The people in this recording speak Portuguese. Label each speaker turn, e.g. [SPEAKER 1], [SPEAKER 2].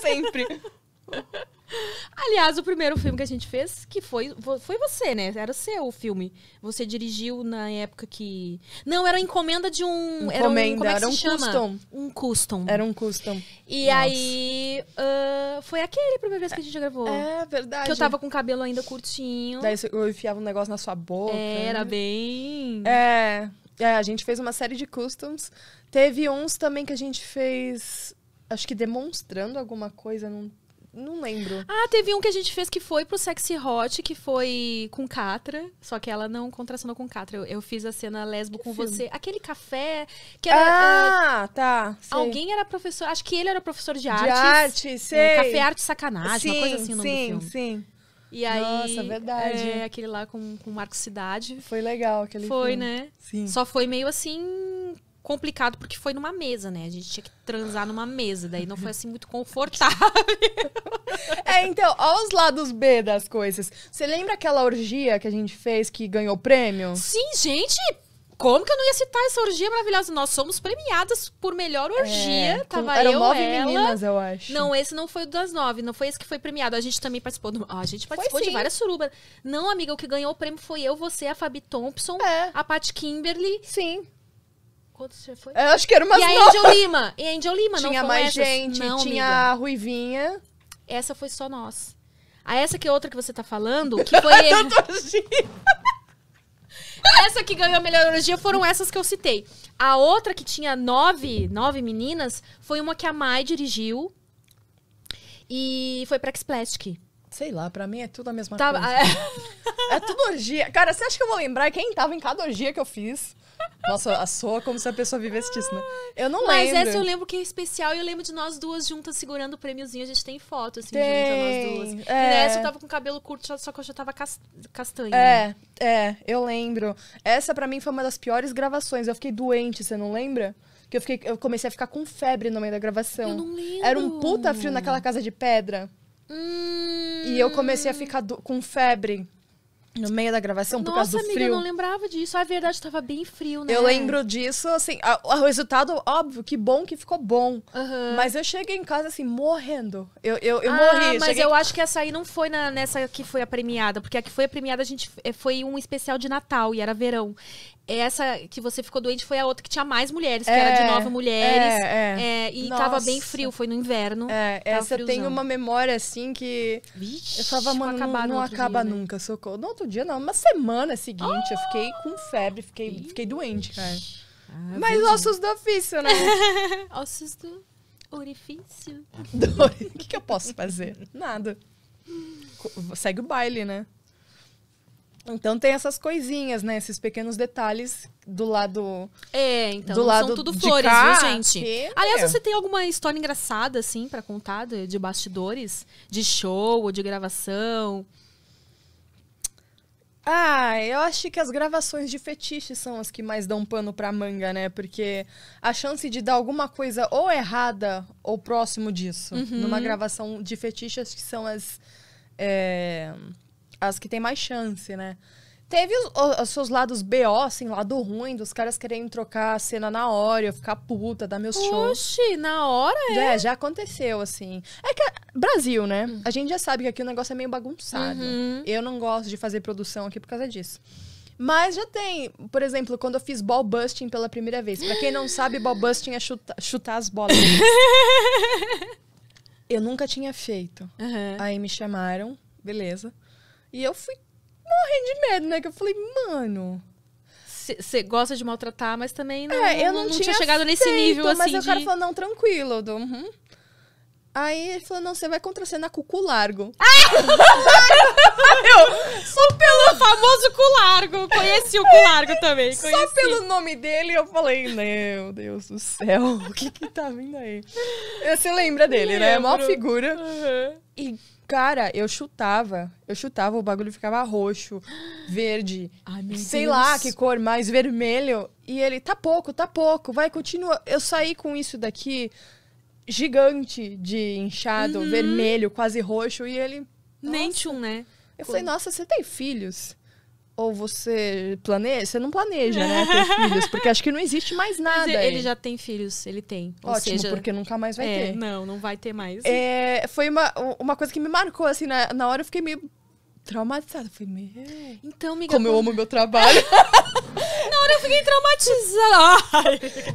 [SPEAKER 1] Sempre.
[SPEAKER 2] Aliás, o primeiro filme que a gente fez, que foi, foi você, né? Era seu o filme. Você dirigiu na época que. Não, era encomenda de um. Encomenda, era um, como é era um chama? custom. Um custom. Era um custom. E Nossa. aí. Uh, foi aquele a primeira vez que a gente gravou. É, é, verdade. Que eu tava com o cabelo ainda curtinho. Daí
[SPEAKER 1] eu enfiava um negócio na sua boca. Era né? bem. É. É, a gente fez uma série de customs. Teve uns também que a gente fez Acho que demonstrando alguma coisa, não, não lembro.
[SPEAKER 2] Ah, teve um que a gente fez que foi pro Sexy Hot, que foi com Catra. Só que ela não contracionou com Catra. Eu, eu fiz a cena lesbo que com filme? você. Aquele café que era. Ah, eh, tá. Sei. Alguém era professor. Acho que ele era professor de arte. De né, arte, sei. café Arte Sacanagem, sim, uma coisa assim no sim, filme. Sim,
[SPEAKER 1] sim. E aí, Nossa, verdade. É, aquele
[SPEAKER 2] lá com, com Marcos Cidade. Foi legal aquele Foi, filme. né? Sim. Só foi meio assim complicado porque foi numa mesa, né? A gente tinha que transar numa mesa, daí não foi assim muito confortável.
[SPEAKER 1] é, então, olha os lados B das coisas. Você lembra aquela orgia que a gente fez que ganhou prêmio? Sim, gente, como que eu não ia citar essa orgia
[SPEAKER 2] maravilhosa? Nós somos premiadas por melhor é, orgia. É, Tava eram eu, nove ela. meninas, eu acho. Não, esse não foi o das nove. Não foi esse que foi premiado. A gente também participou. Do, a gente participou foi, de várias surubas. Não, amiga, o que ganhou o prêmio foi eu, você, a Fabi Thompson, é. a Pat Kimberly. Sim. Quantos foi? Eu é, acho que era umas E a Angel Lima. E a Angel Lima, não Tinha mais essas? gente, Não, tinha a Ruivinha. Essa foi só nós. A ah, essa que é outra que você tá falando, que foi... Eu tô essa que ganhou a melhor elogio foram essas que eu citei. A outra que tinha nove, nove meninas foi uma que a Mai dirigiu
[SPEAKER 1] e foi pra X-Plastic. Sei lá, pra mim é tudo a mesma tá, coisa. É... é tudo orgia. Cara, você acha que eu vou lembrar quem tava em cada orgia que eu fiz? Nossa, a soa como se a pessoa vivesse disso, né? Eu não Mas lembro. Mas essa eu
[SPEAKER 2] lembro que é especial e eu lembro de nós duas juntas segurando o prêmiozinho. A gente tem foto, assim, tem, juntas, nós duas. É. E nessa eu tava com cabelo curto, só que eu já tava castanha.
[SPEAKER 1] castanho. É, né? é, eu lembro. Essa pra mim foi uma das piores gravações. Eu fiquei doente, você não lembra? Que eu, fiquei, eu comecei a ficar com febre no meio da gravação. Eu não lembro. Era um puta frio naquela casa de pedra. Hum. E eu comecei a ficar do, com febre. No meio da gravação, Nossa, por causa do amiga, frio. Nossa, amiga, eu
[SPEAKER 2] não lembrava disso. a verdade, tava bem frio, né? Eu lembro
[SPEAKER 1] disso, assim, o resultado, óbvio, que bom que ficou bom. Uhum. Mas eu cheguei em casa, assim, morrendo. Eu, eu, eu ah, morri. mas cheguei... eu acho
[SPEAKER 2] que essa aí não foi na, nessa que foi a premiada. Porque a que foi a premiada, a gente eh, foi um especial de Natal e era verão essa que você ficou doente foi a outra que
[SPEAKER 1] tinha mais mulheres, que é, era de é, nove mulheres. É, é. é e Nossa. tava bem frio, foi no inverno. É, essa tem uma memória assim que. Vixe, eu tava, mano, não, não acaba dia, né? nunca, né? socorro. No outro dia, não, uma semana seguinte, oh! eu fiquei ah! com febre, fiquei, fiquei doente, cara. Ah, Mas ossos do ofício, né?
[SPEAKER 2] ossos do orifício. O
[SPEAKER 1] que, que eu posso fazer? Nada. Segue o baile, né? Então tem essas coisinhas, né? Esses pequenos detalhes do lado. É, então. Do lado são tudo flores, cá, viu, gente? Que... Né? Aliás, você tem alguma história engraçada, assim, para contar de, de, bastidores? De show ou de gravação? Ah, eu acho que as gravações de fetiche são as que mais dão pano pra manga, né? Porque a chance de dar alguma coisa ou errada ou próximo disso uhum. numa gravação de fetiche, acho que são as. É as que tem mais chance, né? Teve os, os, seus lados BO, assim, lado ruim, dos caras querendo trocar a cena na hora, eu ficar puta, dar meus Oxi, shows. Oxi, na hora é? É, já aconteceu, assim. É que Brasil, né? Uhum. A gente já sabe que aqui o negócio é meio bagunçado. Uhum. Eu não gosto de fazer produção aqui por causa disso. Mas já tem, por exemplo, quando eu fiz ball busting pela primeira vez. Pra quem não sabe, ball busting é chuta, chutar as bolas. eu nunca tinha feito. Uhum. Aí me chamaram, beleza. E eu fui morrendo de medo, né? Que eu falei, mano.
[SPEAKER 2] Você gosta de maltratar, mas também não, é, eu não, não tinha, tinha, chegado nesse nível mas assim. Mas o de... cara falou,
[SPEAKER 1] não, tranquilo. Eu dou, uhum. Aí ele falou, não, você vai contracenar é com o cu largo. Ah! só pelo famoso cu largo. Conheci o cu largo também. Conheci. Só pelo nome dele eu falei, meu Deus do céu, o que que tá vindo aí? Você lembra dele, Lembro. né? É maior figura. Uhum. E Cara, eu chutava. Eu chutava, o bagulho ficava roxo, verde, Ai, sei Deus. lá que cor, mais vermelho. E ele, tá pouco, tá pouco, vai, continua. Eu saí com isso daqui gigante de inchado, uhum. vermelho, quase roxo. E ele. Nossa. um né? Eu falei, nossa, você tem filhos? ou você planeja, você não planeja, né, ter filhos, porque acho que não existe mais nada. Ele, já
[SPEAKER 2] tem filhos, ele tem. Ótimo, seja, porque nunca mais vai é, ter. Não, não vai ter mais. É,
[SPEAKER 1] foi uma, uma coisa que me marcou, assim, na, na hora eu fiquei meio traumatizada. Eu falei, meu... Então, amiga... Como eu amo meu trabalho. na hora eu fiquei traumatizada.